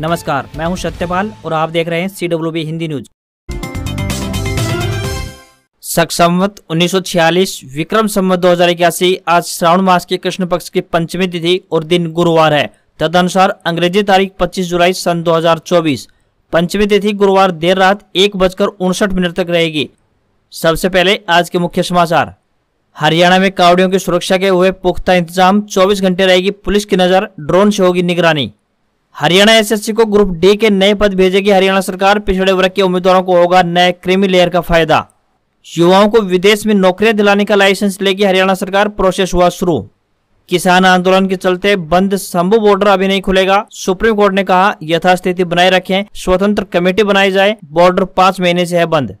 नमस्कार मैं हूं सत्यपाल और आप देख रहे हैं C W B Hindi news सख संवत उन्नीस विक्रम संवत दो हजार इक्यासी आज श्रावण मास के कृष्ण पक्ष की पंचमी तिथि और दिन गुरुवार है तदनुसार अंग्रेजी तारीख 25 जुलाई सन 2024 पंचमी तिथि गुरुवार देर रात एक बजकर उनसठ मिनट तक रहेगी सबसे पहले आज के मुख्य समाचार हरियाणा में कावड़ियों की सुरक्षा के हुए पुख्ता इंतजाम 24 घंटे रहेगी पुलिस की नजर ड्रोन से होगी निगरानी हरियाणा एसएससी को ग्रुप डी के नए पद भेजेगी हरियाणा सरकार पिछड़े वर्ग के उम्मीदवारों को होगा नए क्रीमी लेयर का फायदा युवाओं को विदेश में नौकरियां दिलाने का लाइसेंस लेगी हरियाणा सरकार प्रोसेस हुआ शुरू किसान आंदोलन के चलते बंद शंभू बॉर्डर अभी नहीं खुलेगा सुप्रीम कोर्ट ने कहा यथास्थिति बनाए रखें स्वतंत्र कमेटी बनाई जाए बॉर्डर पांच महीने से है बंद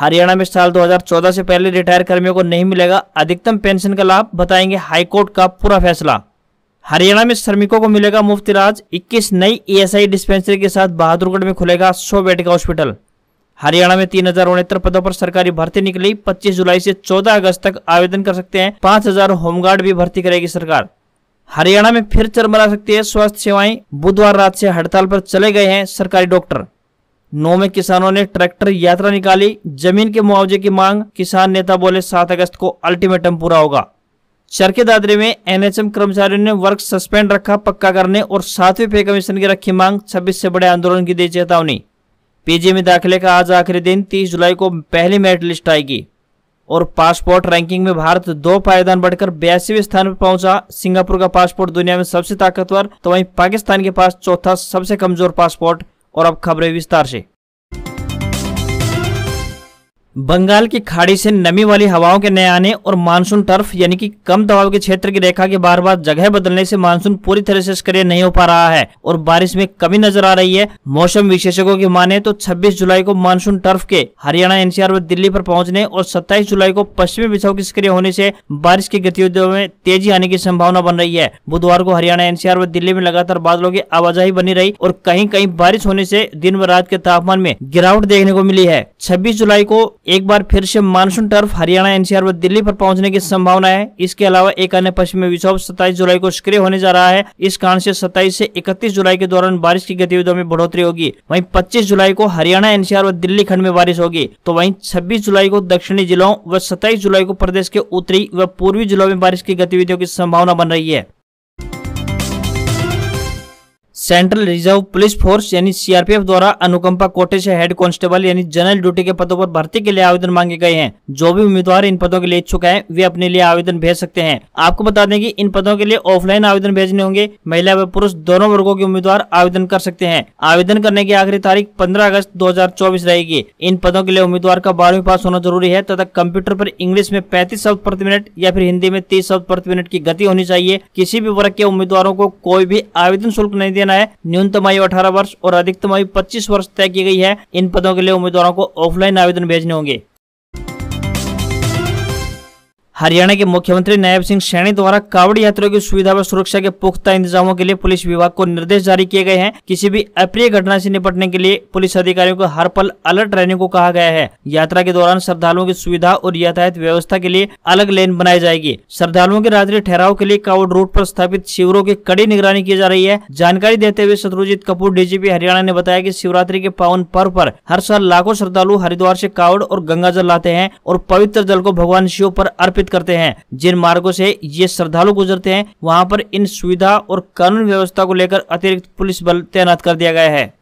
हरियाणा में साल 2014 से पहले रिटायर कर्मियों को नहीं मिलेगा अधिकतम पेंशन का लाभ बताएंगे हाईकोर्ट का पूरा फैसला हरियाणा में श्रमिकों को मिलेगा मुफ्त इलाज 21 नई ईएसआई e डिस्पेंसरी के साथ बहादुरगढ़ में खुलेगा 100 बेड का हॉस्पिटल हरियाणा में तीन हजार उनहत्तर पदों पर सरकारी भर्ती निकली 25 जुलाई से 14 अगस्त तक आवेदन कर सकते हैं 5000 होमगार्ड भी भर्ती करेगी सरकार हरियाणा में फिर चरमरा सकती है स्वास्थ्य सेवाएं बुधवार रात से हड़ताल पर चले गए हैं सरकारी डॉक्टर नौ में किसानों ने ट्रैक्टर यात्रा निकाली जमीन के मुआवजे की मांग किसान नेता बोले सात अगस्त को अल्टीमेटम पूरा होगा चरखे दादरे में एनएचएम कर्मचारियों ने वर्क सस्पेंड रखा पक्का करने और सातवें पे कमीशन की रखी मांग 26 से बड़े आंदोलन की दी चेतावनी पीजी में दाखिले का आज आखिरी दिन 30 जुलाई को पहली मेरिट लिस्ट आएगी और पासपोर्ट रैंकिंग में भारत दो पायदान बढ़कर बयासीवें स्थान पर पहुंचा सिंगापुर का पासपोर्ट दुनिया में सबसे ताकतवर तो वहीं पाकिस्तान के पास चौथा सबसे कमजोर पासपोर्ट और अब खबरें विस्तार से बंगाल की खाड़ी से नमी वाली हवाओं के नए आने और मानसून टर्फ यानी कि कम दबाव के क्षेत्र की रेखा के बार बार जगह बदलने से मानसून पूरी तरह से सक्रिय नहीं हो पा रहा है और बारिश में कमी नजर आ रही है मौसम विशेषज्ञों की माने तो 26 जुलाई को मानसून टर्फ के हरियाणा एनसीआर व दिल्ली पर पहुंचने और सत्ताईस जुलाई को पश्चिमी विषाव के सक्रिय होने से बारिश की गतिविधियों में तेजी आने की संभावना बन रही है बुधवार को हरियाणा एनसीआर व दिल्ली में लगातार बादलों की आवाजाही बनी रही और कहीं कहीं बारिश होने से दिन व रात के तापमान में गिरावट देखने को मिली है छब्बीस जुलाई को एक बार फिर से मानसून टर्फ हरियाणा एनसीआर व दिल्ली पर पहुंचने की संभावना है इसके अलावा एक अन्य पश्चिमी विक्षोभ 27 जुलाई को सक्रिय होने जा रहा है इस कारण से 27 से 31 जुलाई के दौरान बारिश की गतिविधियों में बढ़ोतरी होगी वहीं 25 जुलाई को हरियाणा एनसीआर व दिल्ली खंड में बारिश होगी तो वही छब्बीस जुलाई को दक्षिणी जिलों व सत्ताईस जुलाई को प्रदेश के उत्तरी व पूर्वी जिलों में बारिश की गतिविधियों की संभावना बन रही है सेंट्रल रिजर्व पुलिस फोर्स यानी सीआरपीएफ द्वारा अनुकंपा कोटे से हेड कांस्टेबल यानी जनरल ड्यूटी के पदों पर भर्ती के लिए आवेदन मांगे गए हैं जो भी उम्मीदवार इन पदों के लिए इच्छुक हैं वे अपने लिए आवेदन भेज सकते हैं आपको बता दें कि इन पदों के लिए ऑफलाइन आवेदन भेजने होंगे महिला व पुरुष दोनों वर्गो के उम्मीदवार आवेदन कर सकते हैं आवेदन करने की आखिरी तारीख पंद्रह अगस्त दो रहेगी इन पदों के लिए उम्मीदवार का बारहवीं पास होना जरूरी है तथा कंप्यूटर आरोप इंग्लिश में पैंतीस शब्द प्रति मिनट या फिर हिंदी में तीस शब्द प्रति मिनट की गति होनी चाहिए किसी भी वर्ग के उम्मीदवारों को कोई भी आवेदन शुल्क नहीं देना है न्यूनतम आयु अठारह वर्ष और अधिकतम आयु पच्चीस वर्ष तय की गई है इन पदों के लिए उम्मीदवारों को ऑफलाइन आवेदन भेजने होंगे हरियाणा के मुख्यमंत्री नायब सिंह सैनी द्वारा कावड़ यात्रियों की सुविधा व सुरक्षा के पुख्ता इंतजामों के लिए पुलिस विभाग को निर्देश जारी किए गए हैं किसी भी अप्रिय घटना से निपटने के लिए पुलिस अधिकारियों को हर पल अलर्ट रहने को कहा गया है यात्रा के दौरान श्रद्धालुओं की सुविधा और यातायात व्यवस्था के लिए अलग लेन बनाई जाएगी श्रद्धालुओं के रात्रि ठहराव के लिए कावड़ रोड आरोप स्थापित शिविरों की कड़ी निगरानी की जा रही है जानकारी देते हुए शत्रुजीत कपूर डीजीपी हरियाणा ने बताया की शिवरात्रि के पावन पर्व आरोप हर साल लाखों श्रद्धालु हरिद्वार ऐसी कावड़ और गंगा जल लाते हैं और पवित्र जल को भगवान शिव आरोप अर्पित करते हैं जिन मार्गो से ये श्रद्धालु गुजरते हैं वहाँ पर इन सुविधा और कानून व्यवस्था को लेकर अतिरिक्त पुलिस बल तैनात कर दिया गया है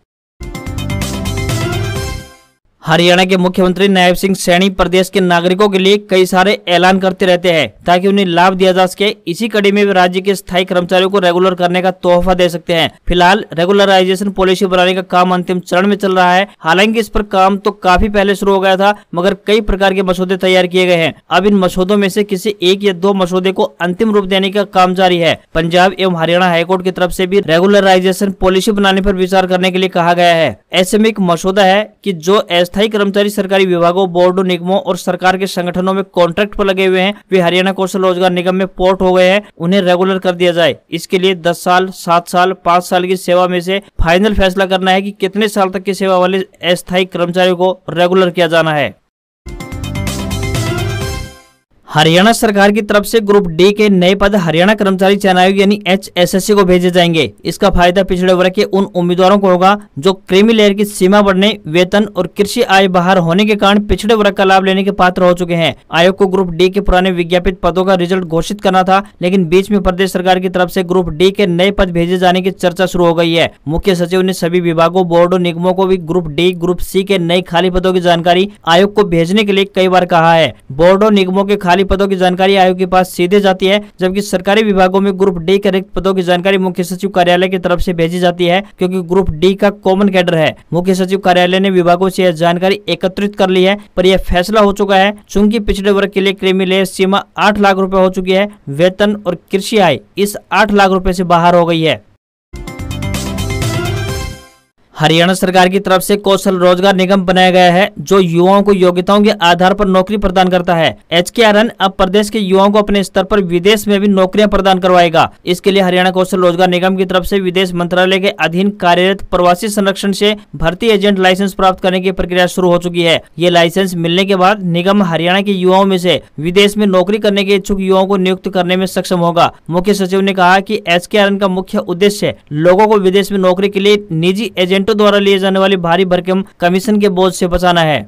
हरियाणा के मुख्यमंत्री नायब सिंह सैनी प्रदेश के नागरिकों के लिए कई सारे ऐलान करते रहते हैं ताकि उन्हें लाभ दिया जा सके इसी कड़ी में राज्य के स्थायी कर्मचारियों को रेगुलर करने का तोहफा दे सकते हैं फिलहाल रेगुलराइजेशन पॉलिसी बनाने का काम अंतिम चरण में चल रहा है हालांकि इस पर काम तो काफी पहले शुरू हो गया था मगर कई प्रकार के मसौदे तैयार किए गए हैं अब इन मसौदों में से किसी एक या दो मसौदे को अंतिम रूप देने का काम जारी है पंजाब एवं हरियाणा हाईकोर्ट की तरफ से भी रेगुलराइजेशन पॉलिसी बनाने पर विचार करने के लिए कहा गया है ऐसे में एक मसौदा है की जो स्थायी कर्मचारी सरकारी विभागों बोर्डो निगमों और सरकार के संगठनों में कॉन्ट्रैक्ट पर लगे हुए हैं वे हरियाणा कौशल रोजगार निगम में पोर्ट हो गए हैं उन्हें रेगुलर कर दिया जाए इसके लिए दस साल सात साल पाँच साल की सेवा में से फाइनल फैसला करना है कि कितने साल तक की सेवा वाले अस्थायी कर्मचारियों को रेगुलर किया जाना है हरियाणा सरकार की तरफ से ग्रुप डी के नए पद हरियाणा कर्मचारी चयन आयोग यानी सी को भेजे जाएंगे इसका फायदा पिछड़े वर्ग के उन उम्मीदवारों को होगा जो क्रीमी लेयर की सीमा बढ़ने वेतन और कृषि आय बाहर होने के कारण पिछड़े वर्ग का लाभ लेने के पात्र हो चुके हैं आयोग को ग्रुप डी के पुराने विज्ञापित पदों का रिजल्ट घोषित करना था लेकिन बीच में प्रदेश सरकार की तरफ ऐसी ग्रुप डी के नए पद भेजे जाने की चर्चा शुरू हो गयी है मुख्य सचिव ने सभी विभागों बोर्ड और निगमों को भी ग्रुप डी ग्रुप सी के नए खाली पदों की जानकारी आयोग को भेजने के लिए कई बार कहा है बोर्ड और निगमों के खाली खाली पदों की जानकारी आयोग के पास सीधे जाती है जबकि सरकारी विभागों में ग्रुप डी के रिक्त पदों की जानकारी मुख्य सचिव कार्यालय की तरफ से भेजी जाती है क्योंकि ग्रुप डी का कॉमन कैडर है मुख्य सचिव कार्यालय ने विभागों से यह जानकारी एकत्रित कर ली है पर यह फैसला हो चुका है चूंकि पिछड़े वर्ग के लिए क्रिमिलेय सीमा आठ लाख रूपए हो चुकी है वेतन और कृषि आय इस आठ लाख रूपए ऐसी बाहर हो गई है हरियाणा सरकार की तरफ से कौशल रोजगार निगम बनाया गया है जो युवाओं को योग्यताओं के आधार पर नौकरी प्रदान करता है एच के आर अब प्रदेश के युवाओं को अपने स्तर पर विदेश में भी नौकरियां प्रदान करवाएगा इसके लिए हरियाणा कौशल रोजगार निगम की तरफ से विदेश मंत्रालय के अधीन कार्यरत प्रवासी संरक्षण से भर्ती एजेंट लाइसेंस प्राप्त करने की प्रक्रिया शुरू हो चुकी है ये लाइसेंस मिलने के बाद निगम हरियाणा के युवाओं में से विदेश में नौकरी करने के इच्छुक युवाओं को नियुक्त करने में सक्षम होगा मुख्य सचिव ने कहा की एच का मुख्य उद्देश्य लोगो को विदेश में नौकरी के लिए निजी एजेंट बैंकों द्वारा लिए जाने वाली भारी भरकम कमीशन के बोझ से बचाना है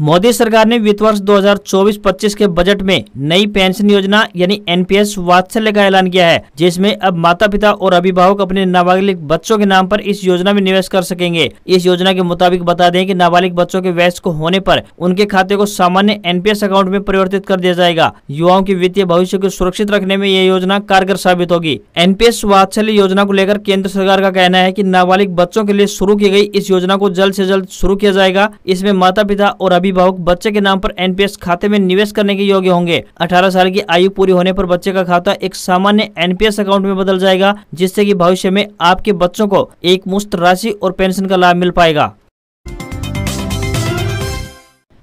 मोदी सरकार ने वित्त वर्ष 2024-25 के बजट में नई पेंशन योजना यानी एनपीएस वात्सल्य का ऐलान किया है जिसमें अब माता पिता और अभिभावक अपने नाबालिग बच्चों के नाम पर इस योजना में निवेश कर सकेंगे इस योजना के मुताबिक बता दें कि नाबालिग बच्चों के वयस्क होने पर उनके खाते को सामान्य एनपीएस अकाउंट में परिवर्तित कर दिया जाएगा युवाओं के वित्तीय भविष्य को सुरक्षित रखने में यह योजना कारगर साबित होगी एनपीएस वात्सल्य योजना को लेकर केंद्र सरकार का कहना है की नाबालिग बच्चों के लिए शुरू की गयी इस योजना को जल्द ऐसी जल्द शुरू किया जाएगा इसमें माता पिता और अभिभावक बच्चे के नाम पर एनपीएस खाते में निवेश करने के योग्य होंगे 18 साल की आयु पूरी होने पर बच्चे का खाता एक सामान्य एनपीएस अकाउंट में बदल जाएगा जिससे कि भविष्य में आपके बच्चों को एक मुश्त राशि और पेंशन का लाभ मिल पाएगा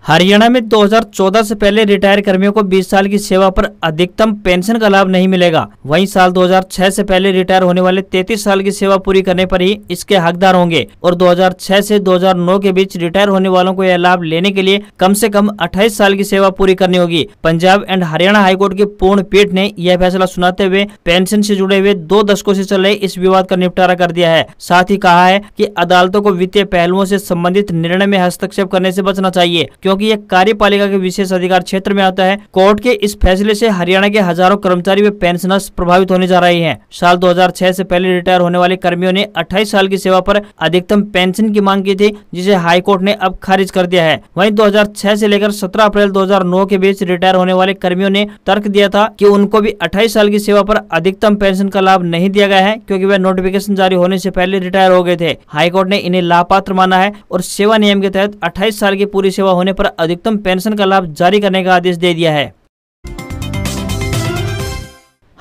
हरियाणा में 2014 से पहले रिटायर कर्मियों को 20 साल की सेवा पर अधिकतम पेंशन का लाभ नहीं मिलेगा वहीं साल 2006 से पहले रिटायर होने वाले 33 साल की सेवा पूरी करने पर ही इसके हकदार होंगे और 2006 से 2009 के बीच रिटायर होने वालों को यह लाभ लेने के लिए कम से कम 28 साल की सेवा पूरी करनी होगी पंजाब एंड हरियाणा हाईकोर्ट की पूर्ण पीठ ने यह फैसला सुनाते हुए पेंशन ऐसी जुड़े हुए दो दशकों ऐसी चल रहे इस विवाद का निपटारा कर दिया है साथ ही कहा है की अदालतों को वित्तीय पहलुओं ऐसी संबंधित निर्णय में हस्तक्षेप करने ऐसी बचना चाहिए क्योंकि कि यह कार्यपालिका के विशेष अधिकार क्षेत्र में आता है कोर्ट के इस फैसले से हरियाणा के हजारों कर्मचारी व पेंशनर्स प्रभावित होने जा रहे हैं साल 2006 से पहले रिटायर होने वाले कर्मियों ने 28 साल की सेवा पर अधिकतम पेंशन की मांग की थी जिसे हाईकोर्ट ने अब खारिज कर दिया है वहीं 2006 से लेकर 17 अप्रैल 2009 के बीच रिटायर होने वाले कर्मियों ने तर्क दिया था कि उनको भी 28 साल की सेवा पर अधिकतम पेंशन का लाभ नहीं दिया गया है क्योंकि वह नोटिफिकेशन जारी होने से पहले रिटायर हो गए थे हाईकोर्ट ने इन्हें लाभपात्र माना है और सेवा नियम के तहत अट्ठाईस साल की पूरी सेवा होने पर अधिकतम पेंशन का लाभ जारी करने का आदेश दे दिया है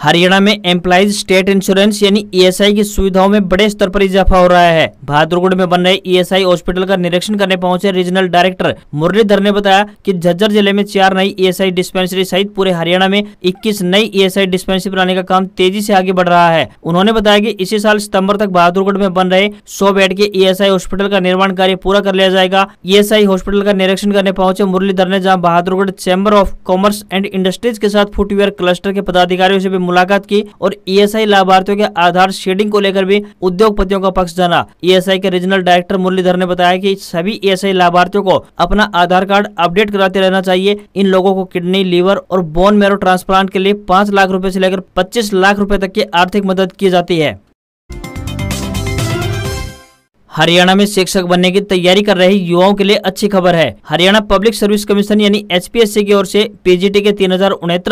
हरियाणा में एम्प्लाइज स्टेट इंश्योरेंस यानी ईएसआई e की सुविधाओं में बड़े स्तर पर इजाफा हो रहा है बहादुरगढ़ में बन रहे ईएसआई e हॉस्पिटल का निरीक्षण करने पहुंचे रीजनल डायरेक्टर मुरलीधर ने बताया कि झज्जर जिले में चार नई ईएसआई e डिस्पेंसरी सहित पूरे हरियाणा में 21 नई ईएसआई डिस्पेंसरी बनाने का काम तेजी ऐसी आगे बढ़ रहा है उन्होंने बताया की इसी साल सितम्बर तक बहादुरगढ़ में बन रहे सौ बेड के ई हॉस्पिटल का निर्माण कार्य पूरा कर लिया जाएगा ई हॉस्पिटल का निरीक्षण करने पहुंचे मुरलीधर ने जहाँ Bahadurgarh chamber of commerce and industries के साथ फुटवेयर क्लस्टर के पदाधिकारियों से भी मुलाकात की और ई e लाभार्थियों के आधार शेडिंग को लेकर भी उद्योगपतियों का पक्ष जाना ई e के रीजनल डायरेक्टर मुरलीधर ने बताया की सभी ई e लाभार्थियों को अपना आधार कार्ड अपडेट कराते रहना चाहिए इन लोगों को किडनी लीवर और बोन मेरो ट्रांसप्लांट के लिए पाँच लाख रूपए ऐसी लेकर पच्चीस लाख रूपए तक की आर्थिक मदद की जाती है हरियाणा में शिक्षक बनने की तैयारी कर रहे युवाओं के लिए अच्छी खबर है हरियाणा पब्लिक सर्विस कमीशन यानी एच की ओर से पीजीटी के तीन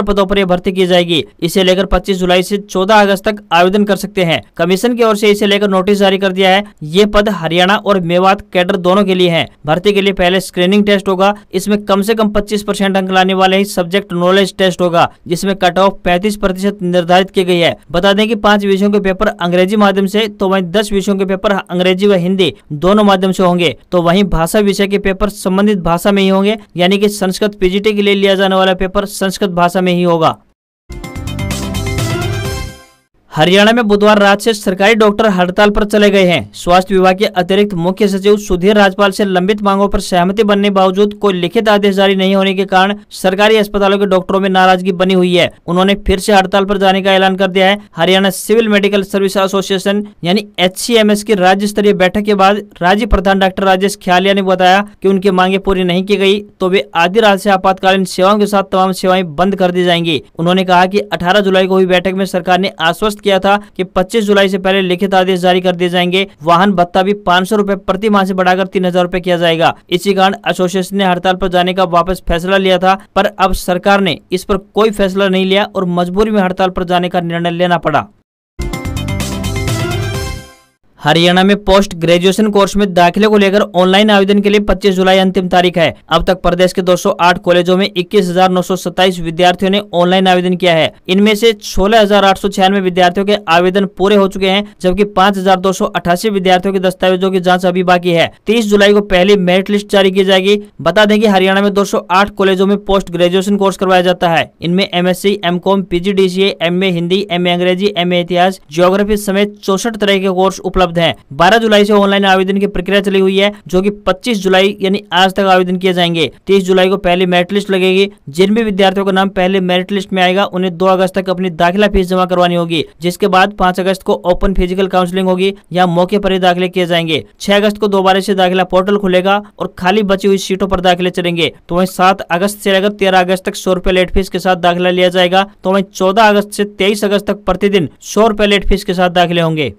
पदों पर यह भर्ती की जाएगी इसे लेकर 25 जुलाई से 14 अगस्त तक आवेदन कर सकते हैं कमीशन की ओर से इसे लेकर नोटिस जारी कर दिया है ये पद हरियाणा और मेवात कैडर दोनों के लिए है भर्ती के लिए पहले स्क्रीनिंग टेस्ट होगा इसमें कम ऐसी कम पच्चीस अंक लाने वाले ही सब्जेक्ट नॉलेज टेस्ट होगा जिसमे कट ऑफ पैंतीस निर्धारित की गई है बता दें की पांच विषयों के पेपर अंग्रेजी माध्यम ऐसी तो वही दस विषयों के पेपर अंग्रेजी व हिंदी दोनों माध्यम से होंगे तो वहीं भाषा विषय के पेपर संबंधित भाषा में ही होंगे यानी कि संस्कृत पीजीटी के लिए लिया जाने वाला पेपर संस्कृत भाषा में ही होगा हरियाणा में बुधवार रात से सरकारी डॉक्टर हड़ताल पर चले गए हैं स्वास्थ्य विभाग के अतिरिक्त मुख्य सचिव सुधीर राजपाल से लंबित मांगों पर सहमति बनने बावजूद कोई लिखित आदेश जारी नहीं होने के कारण सरकारी अस्पतालों के डॉक्टरों में नाराजगी बनी हुई है उन्होंने फिर से हड़ताल पर जाने का ऐलान कर दिया है Haryana civil medical service association यानी एच की राज्य स्तरीय बैठक के बाद राज्य प्रधान डॉक्टर राजेश ख्यालिया ने बताया की उनकी मांगे पूरी नहीं की गयी तो वे आधी रात ऐसी आपातकालीन सेवाओं के साथ तमाम सेवाएं बंद कर दी जाएंगी उन्होंने कहा की अठारह जुलाई को हुई बैठक में सरकार ने आश्वस्त किया था कि 25 जुलाई से पहले लिखित आदेश जारी कर दिए जाएंगे वाहन भत्ता भी पाँच सौ प्रति माह से बढ़ाकर तीन हजार रूपए किया जाएगा इसी कारण एसोसिएशन ने हड़ताल पर जाने का वापस फैसला लिया था पर अब सरकार ने इस पर कोई फैसला नहीं लिया और मजबूरी में हड़ताल पर जाने का निर्णय लेना पड़ा हरियाणा में पोस्ट ग्रेजुएशन कोर्स में दाखिले को लेकर ऑनलाइन आवेदन के लिए 25 जुलाई अंतिम तारीख है अब तक प्रदेश के 208 कॉलेजों में इक्कीस विद्यार्थियों ने ऑनलाइन आवेदन किया है इनमें से सोलह विद्यार्थियों के आवेदन पूरे हो चुके हैं जबकि पाँच विद्यार्थियों के दस्तावेजों की जाँच अभी बाकी है तीस जुलाई को पहली मेरिट लिस्ट जारी की जाएगी बता दें की हरियाणा में दो कॉलेजों में पोस्ट ग्रेजुएशन कोर्स करवाया जाता है इनमें M S C M com M A Hindi M A Angrezi M ए इतिहास जियोग्राफी समेत चौसठ तरह के कोर्स उपलब्ध उपलब्ध है बारह जुलाई से ऑनलाइन आवेदन की प्रक्रिया चली हुई है जो की पच्चीस जुलाई यानी आज तक आवेदन किए जाएंगे तीस जुलाई को पहली मेरिट लिस्ट लगेगी जिन भी विद्यार्थियों का नाम पहले मेरिट लिस्ट में आएगा उन्हें दो अगस्त तक अपनी दाखिला फीस जमा करवानी होगी जिसके बाद पांच अगस्त को ओपन फिजिकल काउंसिलिंग होगी या मौके पर ही दाखिले किए जाएंगे छह अगस्त को दोबारा से दाखिला पोर्टल खुलेगा और खाली बची हुई सीटों पर दाखिले चलेंगे तो वही सात अगस्त से लेकर तेरह अगस्त तक सौ रुपए लेट फीस के साथ दाखिला लिया जाएगा तो वही चौदह अगस्त से तेईस अगस्त तक प्रतिदिन सौ रुपए लेट फीस के साथ दाखिले होंगे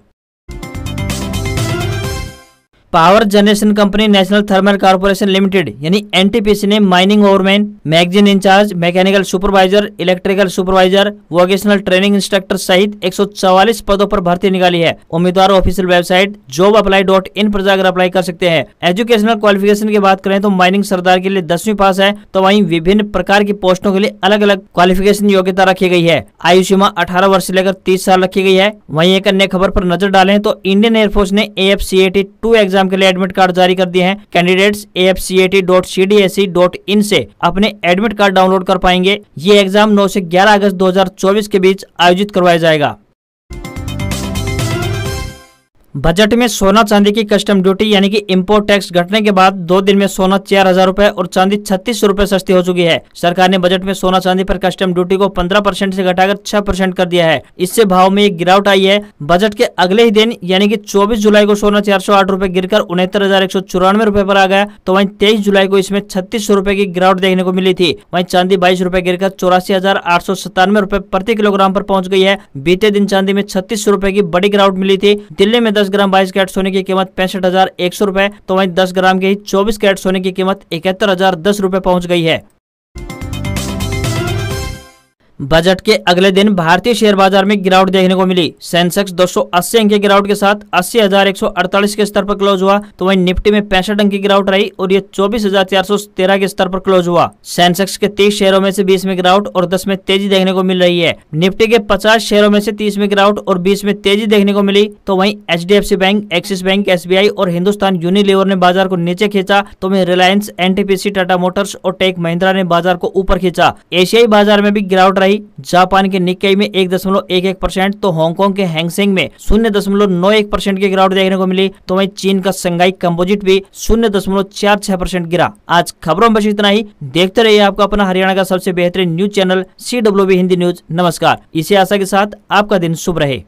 power generation company national thermal corporation limited यानी एनटीपीसी ने mining overman magazine incharge mechanical supervisor electrical supervisor vocational training instructor सहित 144 पदों पर भर्ती निकाली है उम्मीदवार official website job apply dot in पर जाकर अप्लाई कर सकते हैं एजुकेशनल क्वालिफिकेशन की बात करें तो माइनिंग सरदार के लिए दसवीं पास है तो वही विभिन्न प्रकार की पोस्टों के लिए अलग अलग क्वालिफिकेशन योग्यता रखी गई है आयु सीमा अठारह वर्ष लेकर तीस साल रखी गई है वही एक अन्य खबर आरोप नजर डाले तो इंडियन एयरफोर्स ने A F C two exam exam के लिए एडमिट कार्ड जारी कर दिए हैं candidates A T dot dot C D S in से अपने एडमिट कार्ड डाउनलोड कर पाएंगे ये एग्जाम नौ से ग्यारह अगस्त 2024 के बीच आयोजित करवाया जाएगा बजट में सोना चांदी की कस्टम ड्यूटी यानी कि इंपोर्ट टैक्स घटने के बाद दो दिन में सोना चार हजार रूपए और चांदी छत्तीस रूपए सस्ती हो चुकी है सरकार ने बजट में सोना चांदी पर कस्टम ड्यूटी को पंद्रह परसेंट ऐसी घटाकर छह परसेंट कर दिया है इससे भाव में एक गिरावट आई है बजट के अगले ही दिन यानी कि चौबीस जुलाई को सोना चार सौ आठ रूपए गिर कर उनहत्तर हजार एक सौ चौरानवे आ गया तो वही तेईस जुलाई को इसमें छत्तीस सौ की गिरावट देखने को मिली थी वही चांदी बाईस रूपए कर चौरासी हजार आठ सौ सत्तानवे रूपए प्रति किलोग्राम पर पहुँच गई है बीते दिन चांदी में छत्तीस रूपए की बड़ी गिरावट मिली थी दिल्ली में दस ग्राम बाईस कैरेट सोने की कीमत पैंसठ हजार एक सौ रूपए तो वहीं दस ग्राम की चौबीस कैरेट सोने की कीमत इकहत्तर हजार दस रूपए पहुंच गई है बजट के अगले दिन भारतीय शेयर बाजार में गिरावट देखने को मिली सेंसेक्स 280 अंक की गिरावट के साथ 80,148 के स्तर पर क्लोज हुआ तो वहीं निफ्टी में पैंसठ अंक की गिरावट रही और ये 24,413 के स्तर पर क्लोज हुआ सेंसेक्स के 30 शेयरों में से 20 में गिरावट और 10 में तेजी देखने को मिल रही है निफ्टी के 50 शेयरों में से तीस में गिरावट और बीस में तेजी देखने को मिली तो वही H bank Axis bank S और हिंदुस्तान यूनिलिवर ने बाजार को नीचे खींचा तो वही रिलायंस एन टाटा मोटर्स और टेक महिंद्रा ने बाजार को ऊपर खींचा एशियाई बाजार में भी गिरावट रही निकाई जापान के निकाई में एक दशमलव एक एक परसेंट तो हांगकांग के हैंगसेंग में शून्य दशमलव नौ एक परसेंट की गिरावट देखने को मिली तो वही चीन का संघाई कंपोजिट भी शून्य दशमलव चार छह परसेंट गिरा आज खबरों में इतना ही देखते रहिए आपका अपना हरियाणा का सबसे बेहतरीन news channel C Hindi news नमस्कार इसी आशा के साथ आपका दिन शुभ रहे